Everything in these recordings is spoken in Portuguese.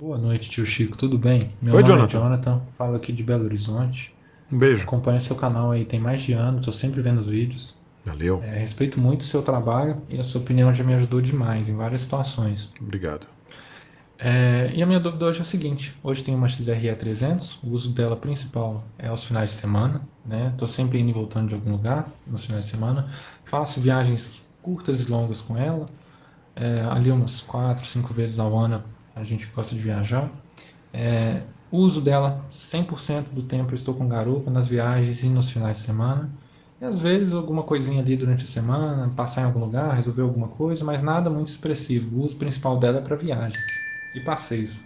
Boa noite, tio Chico. Tudo bem? Meu Oi, nome é Jonathan. é Jonathan. Falo aqui de Belo Horizonte. Um beijo. Acompanho seu canal aí tem mais de ano, estou sempre vendo os vídeos. Valeu. É, respeito muito o seu trabalho e a sua opinião já me ajudou demais em várias situações. Obrigado. É, e a minha dúvida hoje é a seguinte: hoje tenho uma XRE 300, o uso dela principal é aos finais de semana, né? Tô sempre indo e voltando de algum lugar nos finais de semana, faço viagens curtas e longas com ela, é, ali umas 4, 5 vezes ao ano a gente gosta de viajar. É, uso dela 100% do tempo eu estou com garupa nas viagens e nos finais de semana. E às vezes alguma coisinha ali durante a semana, passar em algum lugar, resolver alguma coisa, mas nada muito expressivo. O uso principal dela é para viagens e passeios.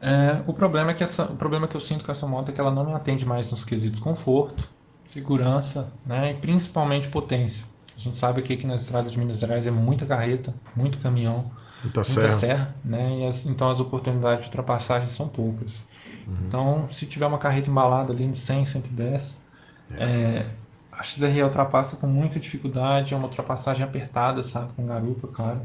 É, o, problema é que essa, o problema que eu sinto com essa moto é que ela não me atende mais nos quesitos conforto, segurança né, e principalmente potência. A gente sabe aqui que nas estradas de Minas Gerais é muita carreta, muito caminhão muita, muita serra. né? E as, então as oportunidades de ultrapassagem são poucas. Uhum. Então, se tiver uma carreta embalada ali no 100, 110, é. É, a XRE ultrapassa com muita dificuldade, é uma ultrapassagem apertada, sabe? Com garupa, claro.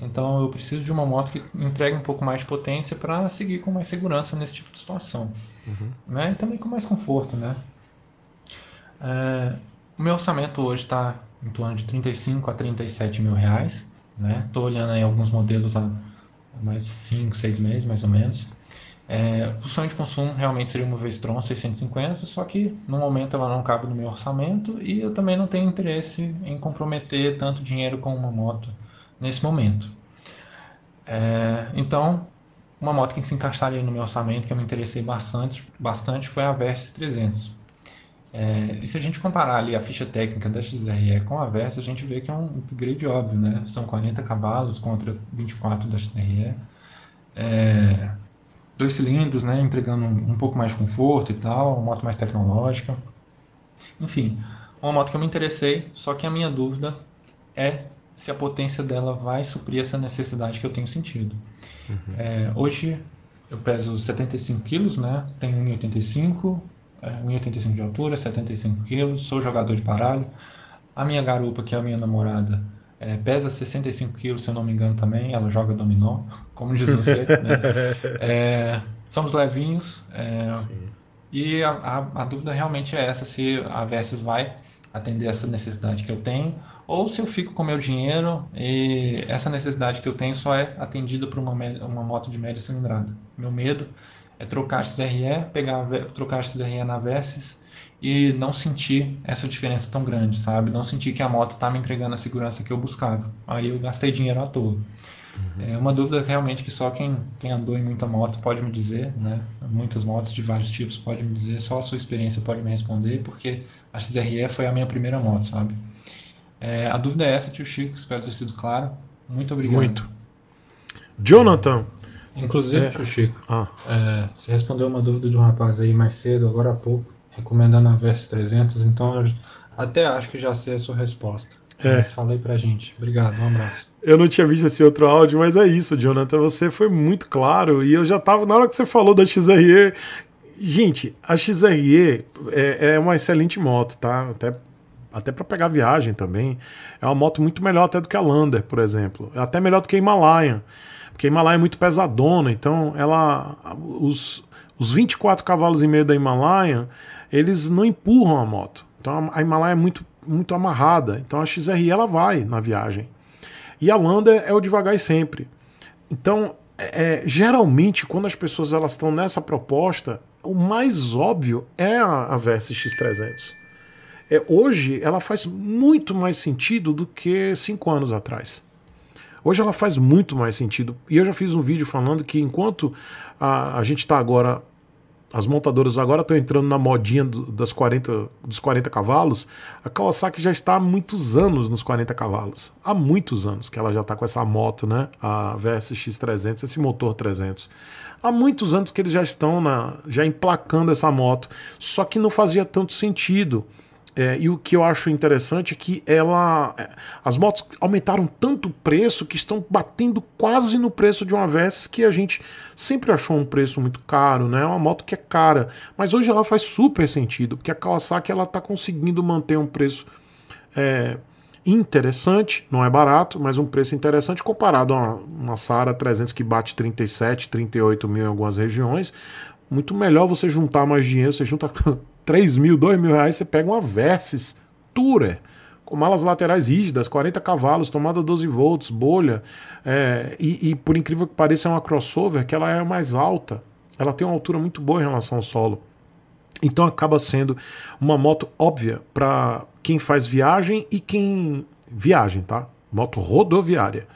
Então eu preciso de uma moto que entregue um pouco mais de potência para seguir com mais segurança nesse tipo de situação. Uhum. Né? E também com mais conforto, né? É, o meu orçamento hoje está em torno de 35 a 37 mil reais né? Estou olhando aí alguns modelos há mais 5, 6 meses, mais ou menos. É, o sonho de consumo realmente seria uma Vestron 650, só que no momento ela não cabe no meu orçamento e eu também não tenho interesse em comprometer tanto dinheiro com uma moto nesse momento. É, então, uma moto que se encaixaria no meu orçamento, que eu me interessei bastante, bastante foi a Versys 300. É, e se a gente comparar ali a ficha técnica da XRE com a Versa, a gente vê que é um upgrade óbvio, né? São 40 cavalos contra 24 da XRE. É, dois cilindros, né? Entregando um, pouco mais de conforto e tal, uma moto mais tecnológica. Enfim, uma moto que eu me interessei, só que a minha dúvida é se a potência dela vai suprir essa necessidade que eu tenho sentido. Uhum. É, hoje eu peso 75 quilos, né? Tenho 1,85 1,85 é, de altura, 75 quilos, sou jogador de baralho. A minha garupa, que é a minha namorada, é, pesa 65 quilos, se eu não me engano também, ela joga dominó, como diz você. né? é, somos levinhos. É, e a, a, a, dúvida realmente é essa, se a Versys vai atender essa necessidade que eu tenho, ou se eu fico com meu dinheiro e essa necessidade que eu tenho só é atendida por uma, uma moto de média cilindrada. Meu medo é trocar XRE, pegar, trocar XRE na Versys e não sentir essa diferença tão grande, sabe? Não sentir que a moto tá me entregando a segurança que eu buscava. Aí eu gastei dinheiro à toa. Uhum. É uma dúvida realmente que só quem, quem andou em muita moto pode me dizer, né? Muitas motos de vários tipos pode me dizer, só a sua experiência pode me responder, porque a XRE foi a minha primeira moto, sabe? É, a dúvida é essa, tio Chico, espero ter sido claro. Muito obrigado. Muito. Jonathan, Inclusive, é. tio Chico, ah. é, você respondeu uma dúvida de um rapaz aí mais cedo, agora há pouco, recomendando a Versus 300, então eu até acho que já sei a sua resposta. É. Mas fala aí pra gente. Obrigado, um abraço. Eu não tinha visto esse outro áudio, mas é isso, Jonathan. Você foi muito claro e eu já tava. Na hora que você falou da XRE, Gente, a XRE é, é, uma excelente moto, tá? Até até para pegar viagem também. É uma moto muito melhor até do que a Lander, por exemplo. É até melhor do que a Himalaya, porque a Himalaya é muito pesadona, então ela os os 24 cavalos e meio da Himalaya eles não empurram a moto. Então a Himalaya é muito muito amarrada. Então a XRE ela vai na viagem. E a Lander é o devagar e sempre. Então, é, é, geralmente quando as pessoas elas estão nessa proposta, o mais óbvio é a, a X300 é, hoje ela faz muito mais sentido do que cinco anos atrás. Hoje ela faz muito mais sentido. E eu já fiz um vídeo falando que enquanto a, a gente está agora. As montadoras agora estão entrando na modinha do, das 40, dos 40 cavalos. A Kawasaki já está há muitos anos nos 40 cavalos. Há muitos anos que ela já está com essa moto, né? A VSX300, esse motor 300. Há muitos anos que eles já estão na, já emplacando essa moto. Só que não fazia tanto sentido é, e o que eu acho interessante é que ela. É, as motos aumentaram tanto o preço que estão batendo quase no preço de uma Versys que a gente sempre achou um preço muito caro, né? É uma moto que é cara. Mas hoje ela faz super sentido, porque a Kawasaki ela está conseguindo manter um preço. É, interessante, não é barato, mas um preço interessante comparado a uma, uma Sara 300 que bate 37, 38 mil em algumas regiões. Muito melhor você juntar mais dinheiro, você junta 3 mil, 2 mil reais, você pega uma Versys Tourer com malas laterais rígidas, 40 cavalos, tomada 12 volts, bolha, é, e, e, por incrível que pareça é uma crossover que ela é mais alta, ela tem uma altura muito boa em relação ao solo. Então acaba sendo uma moto óbvia para quem faz viagem e quem viagem, tá? Moto rodoviária.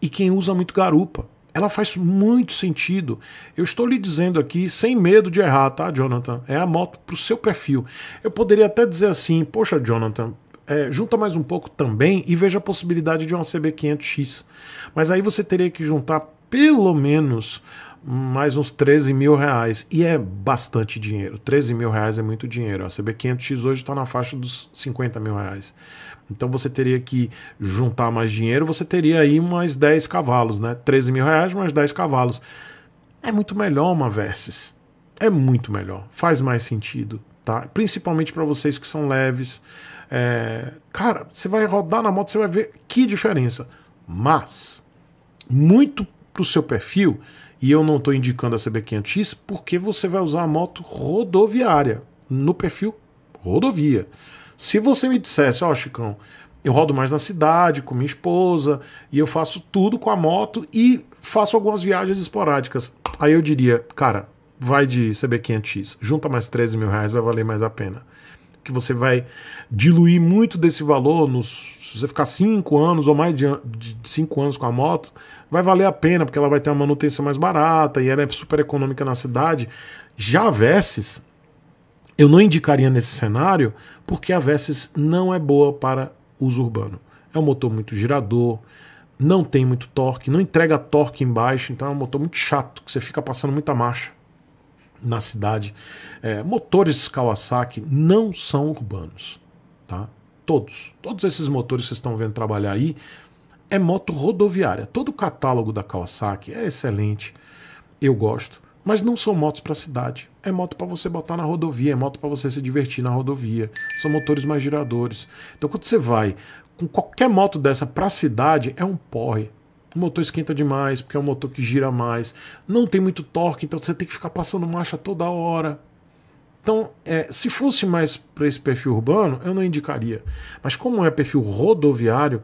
E quem usa muito garupa ela faz muito sentido. Eu estou lhe dizendo aqui, sem medo de errar, tá, Jonathan? É a moto para o seu perfil. Eu poderia até dizer assim: poxa, Jonathan, é, junta mais um pouco também e veja a possibilidade de uma CB500X. Mas aí você teria que juntar pelo menos mais uns 13 mil reais. E é bastante dinheiro. 13 mil reais é muito dinheiro. A CB500X hoje está na faixa dos 50 mil reais. Então você teria que juntar mais dinheiro, você teria aí mais 10 cavalos, né? 13 mil reais mais 10 cavalos. É muito melhor uma Versys. É muito melhor. Faz mais sentido, tá? Principalmente para vocês que são leves. É... Cara, você vai rodar na moto, você vai ver que diferença. Mas, muito para o seu perfil, e eu não estou indicando a CB500X porque você vai usar a moto rodoviária, no perfil rodovia. Se você me dissesse, ó oh, Chicão, eu rodo mais na cidade com minha esposa e eu faço tudo com a moto e faço algumas viagens esporádicas, aí eu diria, cara, vai de CB500X, junta mais 13 mil reais, vai valer mais a pena que você vai diluir muito desse valor nos se você ficar cinco anos ou mais de, cinco anos com a moto, vai valer a pena, porque ela vai ter uma manutenção mais barata e ela é super econômica na cidade. Já a Vesis, eu não indicaria nesse cenário, porque a Vesis não é boa para uso urbano. É um motor muito girador, não tem muito torque, não entrega torque embaixo, então é um motor muito chato, que você fica passando muita marcha na cidade. É, motores Kawasaki não são urbanos, tá? Todos, todos esses motores que vocês estão vendo trabalhar aí é moto rodoviária. Todo o catálogo da Kawasaki é excelente, eu gosto, mas não são motos para cidade. É moto para você botar na rodovia, é moto para você se divertir na rodovia. São motores mais giradores. Então quando você vai com qualquer moto dessa para cidade é um porre, o motor esquenta demais, porque é um motor que gira mais, não tem muito torque, então você tem que ficar passando marcha toda hora. Então, é, se fosse mais para esse perfil urbano, eu não indicaria. Mas como é perfil rodoviário,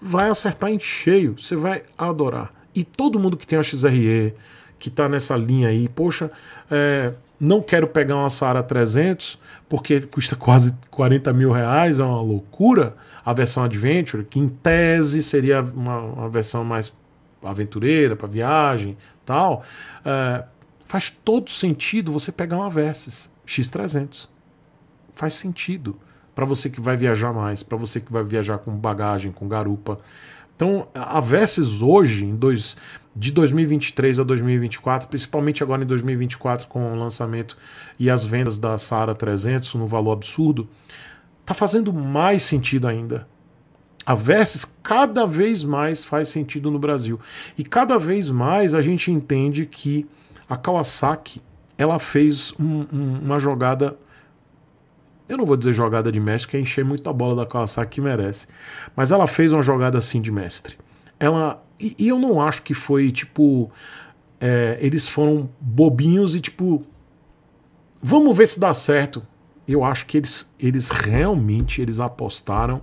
vai acertar em cheio, você vai adorar. E todo mundo que tem a XRE, que está nessa linha aí, poxa, é, não quero pegar uma Saara 300 porque custa quase 40 mil reais, é uma loucura. A versão Adventure, que em tese seria uma, uma versão mais aventureira, para viagem tal, é, faz todo sentido você pegar uma Versys X300. Faz sentido para você que vai viajar mais, para você que vai viajar com bagagem, com garupa. Então, a Versys hoje, em dois, de 2023 a 2024, principalmente agora em 2024 com o lançamento e as vendas da Sara 300 no valor absurdo, tá fazendo mais sentido ainda. A Versys cada vez mais faz sentido no Brasil. E cada vez mais a gente entende que a Kawasaki ela fez um, um, uma jogada. Eu não vou dizer jogada de mestre, que é encher muito a bola da Kawasaki que merece. Mas ela fez uma jogada assim de mestre. Ela e, e eu não acho que foi tipo. É, eles foram bobinhos e tipo. Vamos ver se dá certo. Eu acho que eles, eles realmente eles apostaram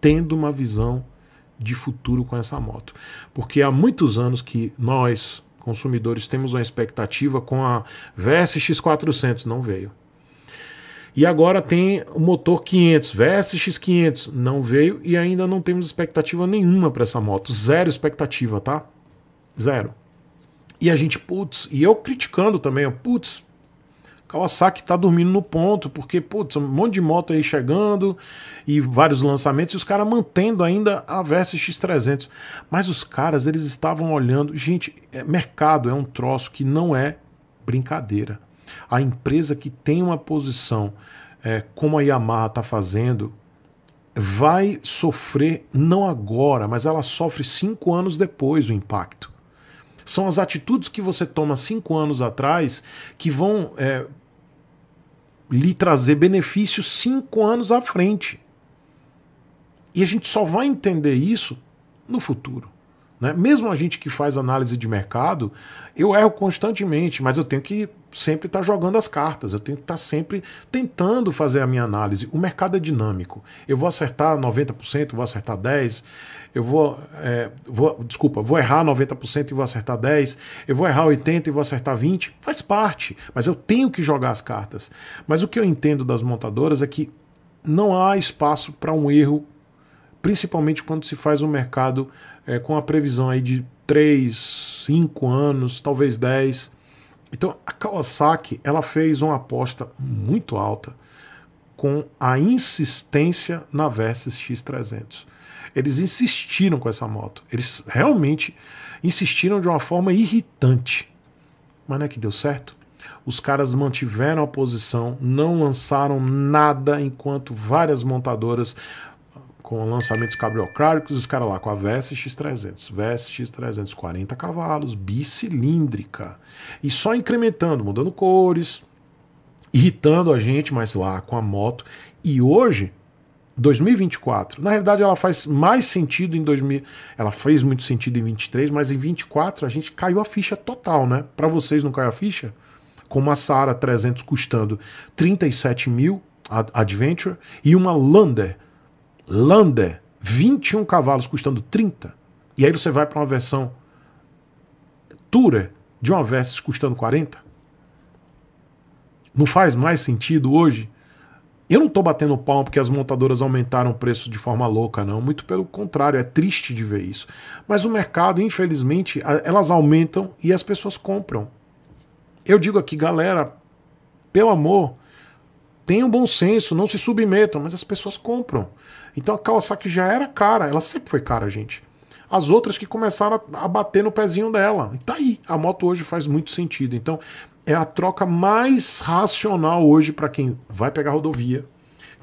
tendo uma visão de futuro com essa moto. Porque há muitos anos que nós, consumidores, temos uma expectativa com a VSX400, não veio. E agora tem o motor 500, VSX500, não veio e ainda não temos expectativa nenhuma para essa moto. Zero expectativa, tá? Zero. E a gente, putz, e eu criticando também, putz, Kawasaki tá dormindo no ponto, porque, putz, um monte de moto aí chegando e vários lançamentos, e os caras mantendo ainda a VSX300. Mas os caras, eles estavam olhando, gente, é mercado é um troço que não é brincadeira. A empresa que tem uma posição é, como a Yamaha está fazendo vai sofrer, não agora, mas ela sofre cinco anos depois o impacto. São as atitudes que você toma cinco anos atrás que vão é, lhe trazer benefícios cinco anos à frente. E a gente só vai entender isso no futuro. Né? Mesmo a gente que faz análise de mercado, eu erro constantemente, mas eu tenho que sempre estar tá jogando as cartas, eu tenho que estar tá sempre tentando fazer a minha análise. O mercado é dinâmico. Eu vou acertar 90%, vou acertar 10%, eu vou, é, vou. Desculpa, vou errar 90% e vou acertar 10%, eu vou errar 80% e vou acertar 20%. Faz parte, mas eu tenho que jogar as cartas. Mas o que eu entendo das montadoras é que não há espaço para um erro principalmente quando se faz um mercado é, com a previsão aí de 3, 5 anos, talvez 10. Então a Kawasaki ela fez uma aposta muito alta com a insistência na Versys X300. Eles insistiram com essa moto. Eles realmente insistiram de uma forma irritante. Mas não é que deu certo? Os caras mantiveram a posição, não lançaram nada enquanto várias montadoras com lançamentos cabriocrálicos, os caras lá com a VSX300, VSX300, 40 cavalos, bicilíndrica, e só incrementando, mudando cores, irritando a gente, mas lá com a moto. E hoje, 2024, na realidade ela faz mais sentido em 2000, ela fez muito sentido em 23, mas em 24 a gente caiu a ficha total, né? Para vocês não caiu a ficha? Com uma Saara 300 custando 37 mil, Adventure, e uma Lander Lander, 21 cavalos custando 30. E aí você vai para uma versão Tourer de uma Versys custando 40. Não faz mais sentido hoje? Eu não estou batendo palma porque as montadoras aumentaram o preço de forma louca, não. Muito pelo contrário, é triste de ver isso. Mas o mercado, infelizmente, elas aumentam e as pessoas compram. Eu digo aqui, galera, pelo amor, Tenham bom senso, não se submetam, mas as pessoas compram. Então a Kawasaki já era cara, ela sempre foi cara, gente. As outras que começaram a bater no pezinho dela. E tá aí, a moto hoje faz muito sentido. Então é a troca mais racional hoje para quem vai pegar rodovia,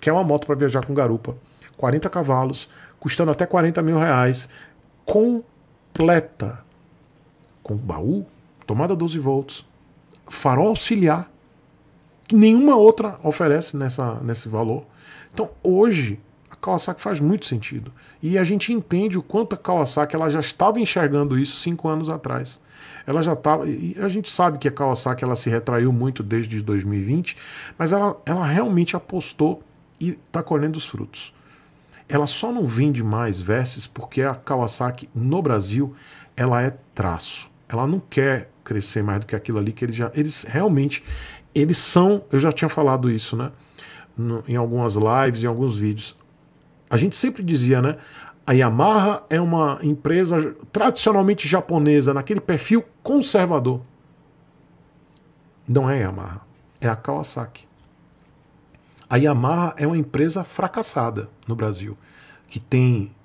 quer é uma moto para viajar com garupa, 40 cavalos, custando até 40 mil reais, completa, com baú, tomada 12 volts, farol auxiliar, que nenhuma outra oferece nessa, nesse valor. Então, hoje, a Kawasaki faz muito sentido. E a gente entende o quanto a Kawasaki ela já estava enxergando isso cinco anos atrás. Ela já estava. E a gente sabe que a Kawasaki ela se retraiu muito desde 2020, mas ela, ela realmente apostou e está colhendo os frutos. Ela só não vende mais Versys porque a Kawasaki no Brasil ela é traço. Ela não quer crescer mais do que aquilo ali que eles já. Eles realmente. Eles são. Eu já tinha falado isso, né? No, em algumas lives, em alguns vídeos. A gente sempre dizia, né? A Yamaha é uma empresa tradicionalmente japonesa, naquele perfil conservador. Não é a Yamaha, é a Kawasaki. A Yamaha é uma empresa fracassada no Brasil, que tem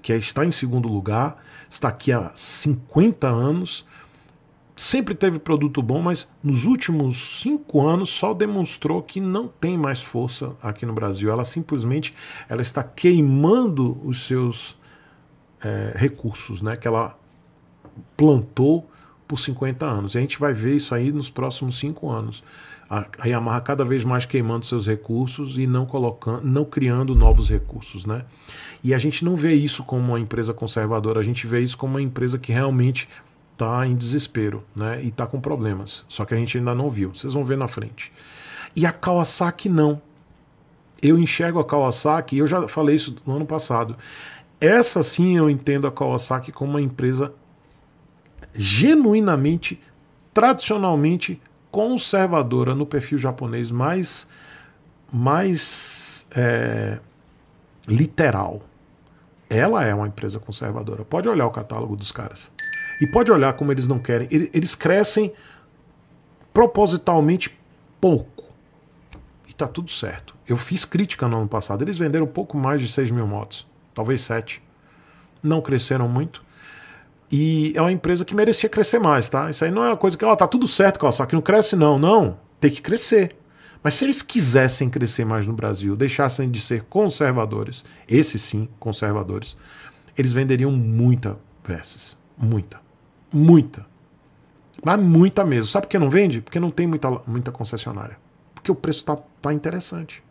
que é, está em segundo lugar, está aqui há 50 anos sempre teve produto bom, mas nos últimos cinco anos só demonstrou que não tem mais força aqui no Brasil. Ela simplesmente ela está queimando os seus é, recursos, né? Que ela plantou por 50 anos. E a gente vai ver isso aí nos próximos cinco anos. A, Yamaha cada vez mais queimando seus recursos e não colocando, não criando novos recursos, né? E a gente não vê isso como uma empresa conservadora, a gente vê isso como uma empresa que realmente está em desespero né, e está com problemas. Só que a gente ainda não viu. Vocês vão ver na frente. E a Kawasaki não. Eu enxergo a Kawasaki, eu já falei isso no ano passado. Essa sim eu entendo a Kawasaki como uma empresa genuinamente, tradicionalmente conservadora no perfil japonês mais, mais é, literal. Ela é uma empresa conservadora. Pode olhar o catálogo dos caras. E pode olhar como eles não querem. Eles crescem propositalmente pouco. E tá tudo certo. Eu fiz crítica no ano passado. Eles venderam pouco mais de 6 mil motos, talvez 7. Não cresceram muito. E é uma empresa que merecia crescer mais, tá? Isso aí não é uma coisa que, ó, tá tudo certo, só que não cresce não. Não, tem que crescer. Mas se eles quisessem crescer mais no Brasil, deixassem de ser conservadores, esses sim, conservadores, eles venderiam muita peças, muita. Muita. Mas muita mesmo. Sabe por que não vende? Porque não tem muita, muita concessionária. Porque o preço está tá interessante.